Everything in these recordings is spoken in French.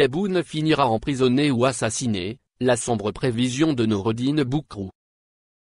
Tebboune finira emprisonné ou assassiné, la sombre prévision de Norodine Boukrou.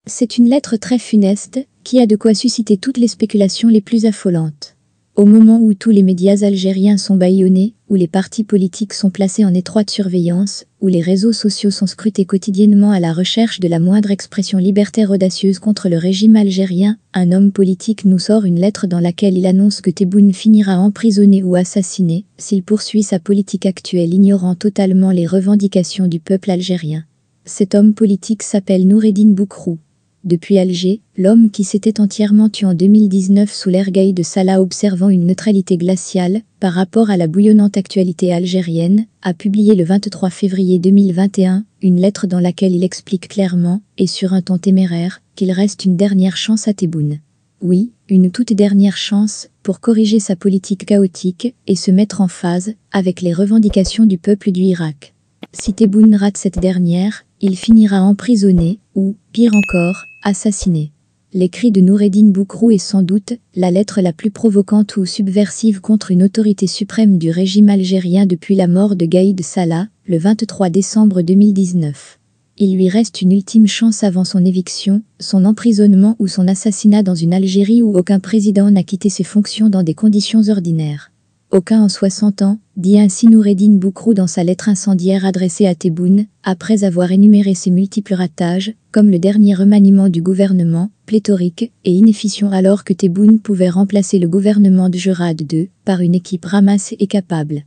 C'est une lettre très funeste, qui a de quoi susciter toutes les spéculations les plus affolantes. Au moment où tous les médias algériens sont bâillonnés, où les partis politiques sont placés en étroite surveillance, où les réseaux sociaux sont scrutés quotidiennement à la recherche de la moindre expression libertaire audacieuse contre le régime algérien, un homme politique nous sort une lettre dans laquelle il annonce que Tebboune finira emprisonné ou assassiné s'il poursuit sa politique actuelle ignorant totalement les revendications du peuple algérien. Cet homme politique s'appelle Noureddin Boukrou. Depuis Alger, l'homme qui s'était entièrement tué en 2019 sous l'ergueil de Salah observant une neutralité glaciale par rapport à la bouillonnante actualité algérienne, a publié le 23 février 2021 une lettre dans laquelle il explique clairement, et sur un ton téméraire, qu'il reste une dernière chance à Tebboune. Oui, une toute dernière chance pour corriger sa politique chaotique et se mettre en phase avec les revendications du peuple du Irak. Si Tebboune rate cette dernière, il finira emprisonné, ou, pire encore, assassiné. L'écrit de Noureddin Boukrou est sans doute la lettre la plus provocante ou subversive contre une autorité suprême du régime algérien depuis la mort de Gaïd Salah, le 23 décembre 2019. Il lui reste une ultime chance avant son éviction, son emprisonnement ou son assassinat dans une Algérie où aucun président n'a quitté ses fonctions dans des conditions ordinaires. Aucun en 60 ans, dit ainsi Noureddin Boukrou dans sa lettre incendiaire adressée à Tebboune, après avoir énuméré ses multiples ratages, comme le dernier remaniement du gouvernement, pléthorique et inefficient alors que Tebboune pouvait remplacer le gouvernement de Jurad II par une équipe ramasse et capable.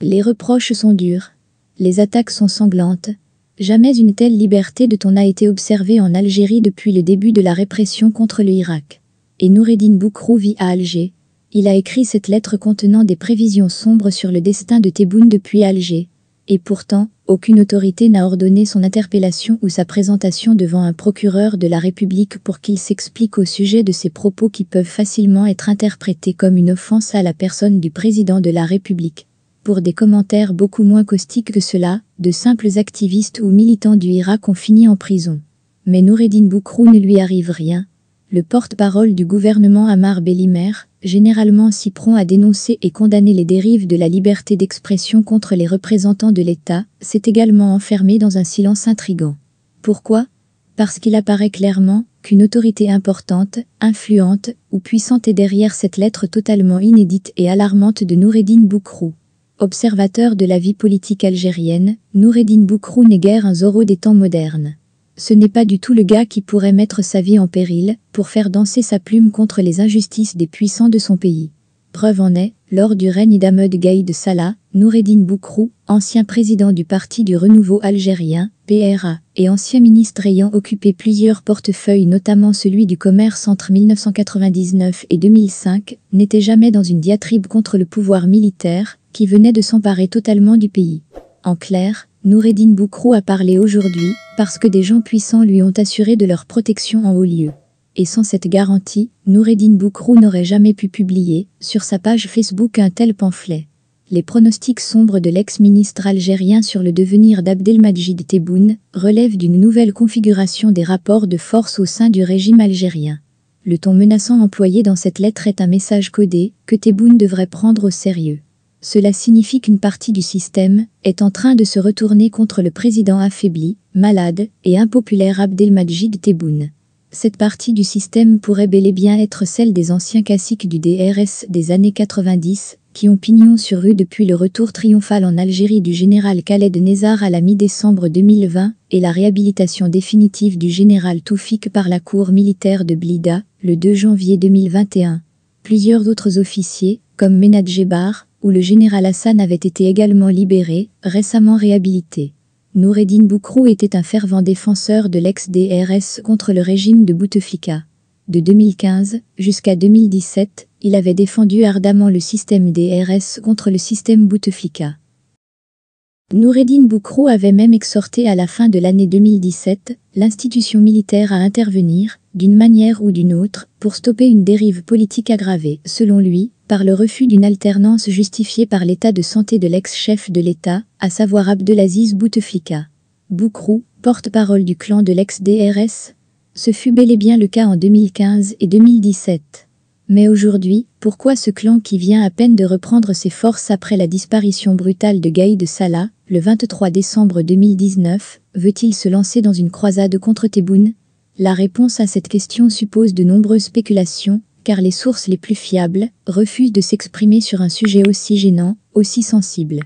Les reproches sont durs. Les attaques sont sanglantes. Jamais une telle liberté de ton n'a été observée en Algérie depuis le début de la répression contre le Irak. Et Noureddin Boukrou vit à Alger, il a écrit cette lettre contenant des prévisions sombres sur le destin de Tebboune depuis Alger. Et pourtant, aucune autorité n'a ordonné son interpellation ou sa présentation devant un procureur de la République pour qu'il s'explique au sujet de ses propos qui peuvent facilement être interprétés comme une offense à la personne du président de la République. Pour des commentaires beaucoup moins caustiques que cela, de simples activistes ou militants du Irak ont fini en prison. Mais Noureddin Boukrou ne lui arrive rien, le porte-parole du gouvernement Amar Bellimer, généralement si prompt à dénoncer et condamner les dérives de la liberté d'expression contre les représentants de l'État, s'est également enfermé dans un silence intrigant. Pourquoi Parce qu'il apparaît clairement qu'une autorité importante, influente ou puissante est derrière cette lettre totalement inédite et alarmante de noureddin Boukrou. Observateur de la vie politique algérienne, Noureddin Boukrou n'est guère un zoro des temps modernes. Ce n'est pas du tout le gars qui pourrait mettre sa vie en péril pour faire danser sa plume contre les injustices des puissants de son pays. Preuve en est, lors du règne d'Ahmed Gaïd Salah, Noureddin Boukrou, ancien président du Parti du Renouveau algérien, PRA, et ancien ministre ayant occupé plusieurs portefeuilles notamment celui du commerce entre 1999 et 2005, n'était jamais dans une diatribe contre le pouvoir militaire, qui venait de s'emparer totalement du pays. En clair, Noureddin Boukrou a parlé aujourd'hui parce que des gens puissants lui ont assuré de leur protection en haut lieu. Et sans cette garantie, Noureddin Boukrou n'aurait jamais pu publier sur sa page Facebook un tel pamphlet. Les pronostics sombres de l'ex-ministre algérien sur le devenir d'Abdelmajid Tebboune relèvent d'une nouvelle configuration des rapports de force au sein du régime algérien. Le ton menaçant employé dans cette lettre est un message codé que Tebboune devrait prendre au sérieux. Cela signifie qu'une partie du système est en train de se retourner contre le président affaibli, malade et impopulaire Abdelmajid Tebboune. Cette partie du système pourrait bel et bien être celle des anciens caciques du DRS des années 90, qui ont pignon sur rue depuis le retour triomphal en Algérie du général Khaled Nezar à la mi-décembre 2020 et la réhabilitation définitive du général Toufik par la cour militaire de Blida le 2 janvier 2021. Plusieurs autres officiers, comme Menad Jebar, où le général Hassan avait été également libéré, récemment réhabilité. Noureddin Boukrou était un fervent défenseur de l'ex-DRS contre le régime de Bouteflika. De 2015 jusqu'à 2017, il avait défendu ardemment le système DRS contre le système Bouteflika. Noureddin Boukrou avait même exhorté à la fin de l'année 2017 l'institution militaire à intervenir, d'une manière ou d'une autre, pour stopper une dérive politique aggravée. Selon lui, par le refus d'une alternance justifiée par l'état de santé de l'ex-chef de l'État, à savoir Abdelaziz Bouteflika. Boukrou, porte-parole du clan de l'ex-DRS, ce fut bel et bien le cas en 2015 et 2017. Mais aujourd'hui, pourquoi ce clan qui vient à peine de reprendre ses forces après la disparition brutale de Gaïd Salah, le 23 décembre 2019, veut-il se lancer dans une croisade contre Tebboune La réponse à cette question suppose de nombreuses spéculations, car les sources les plus fiables refusent de s'exprimer sur un sujet aussi gênant, aussi sensible.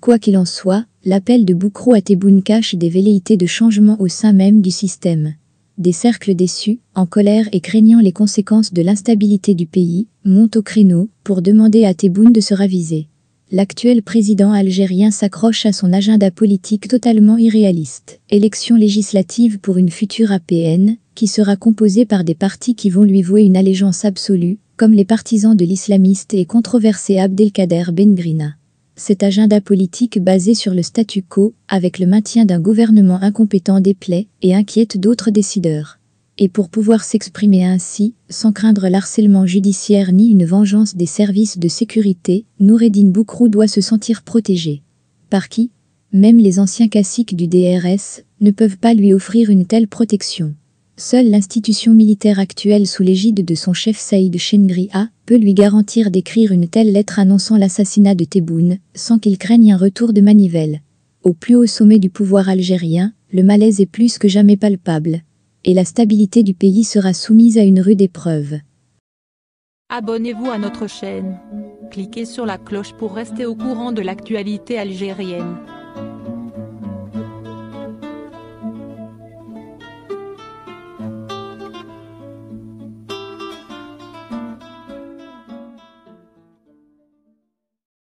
Quoi qu'il en soit, l'appel de Boukrou à Tebboune cache des velléités de changement au sein même du système. Des cercles déçus, en colère et craignant les conséquences de l'instabilité du pays, montent au créneau pour demander à Tebboune de se raviser. L'actuel président algérien s'accroche à son agenda politique totalement irréaliste. Élections législatives pour une future APN, qui sera composé par des partis qui vont lui vouer une allégeance absolue, comme les partisans de l'islamiste et controversé Abdelkader Bengrina. Cet agenda politique basé sur le statu quo, avec le maintien d'un gouvernement incompétent déplaît et inquiète d'autres décideurs. Et pour pouvoir s'exprimer ainsi, sans craindre l'harcèlement judiciaire ni une vengeance des services de sécurité, Noureddin Boukrou doit se sentir protégé. Par qui Même les anciens caciques du DRS ne peuvent pas lui offrir une telle protection. Seule l'institution militaire actuelle sous l'égide de son chef Saïd a peut lui garantir d'écrire une telle lettre annonçant l'assassinat de Tebboune, sans qu'il craigne un retour de manivelle. Au plus haut sommet du pouvoir algérien, le malaise est plus que jamais palpable. Et la stabilité du pays sera soumise à une rude épreuve. Abonnez-vous à notre chaîne. Cliquez sur la cloche pour rester au courant de l'actualité algérienne.